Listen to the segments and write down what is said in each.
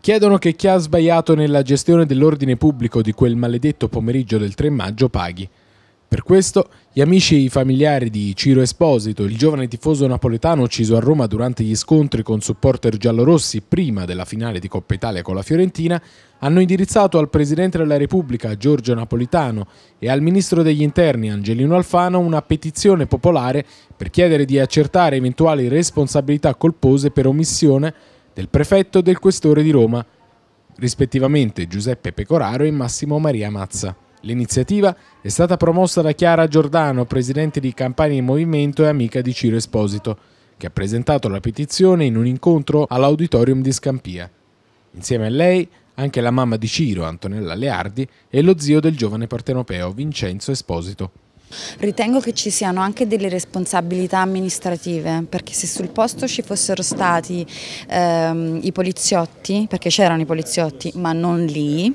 chiedono che chi ha sbagliato nella gestione dell'ordine pubblico di quel maledetto pomeriggio del 3 maggio paghi. Per questo, gli amici e i familiari di Ciro Esposito, il giovane tifoso napoletano ucciso a Roma durante gli scontri con supporter giallorossi prima della finale di Coppa Italia con la Fiorentina, hanno indirizzato al Presidente della Repubblica Giorgio Napolitano e al Ministro degli Interni Angelino Alfano una petizione popolare per chiedere di accertare eventuali responsabilità colpose per omissione del prefetto e del questore di Roma, rispettivamente Giuseppe Pecoraro e Massimo Maria Mazza. L'iniziativa è stata promossa da Chiara Giordano, presidente di Campania in Movimento e amica di Ciro Esposito, che ha presentato la petizione in un incontro all'auditorium di Scampia. Insieme a lei anche la mamma di Ciro, Antonella Leardi, e lo zio del giovane partenopeo, Vincenzo Esposito. Ritengo che ci siano anche delle responsabilità amministrative, perché se sul posto ci fossero stati ehm, i poliziotti, perché c'erano i poliziotti ma non lì,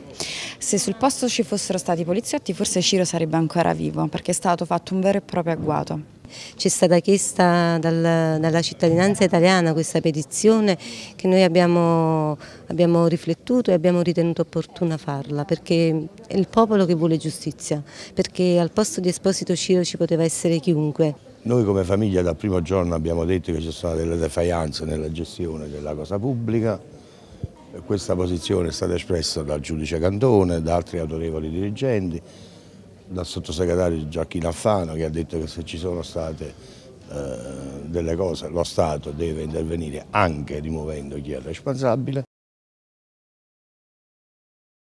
se sul posto ci fossero stati i poliziotti forse Ciro sarebbe ancora vivo, perché è stato fatto un vero e proprio agguato. Ci è stata chiesta dal, dalla cittadinanza italiana questa petizione che noi abbiamo, abbiamo, riflettuto e abbiamo ritenuto opportuna farla perché è il popolo che vuole giustizia, perché al posto di Esposito Ciro ci poteva essere chiunque. Noi come famiglia dal primo giorno abbiamo detto che ci sono delle defianze nella gestione della cosa pubblica, questa posizione è stata espressa dal giudice Cantone, da altri autorevoli dirigenti, dal sottosegretario Giacchino Affano che ha detto che se ci sono state eh, delle cose lo Stato deve intervenire anche rimuovendo chi è responsabile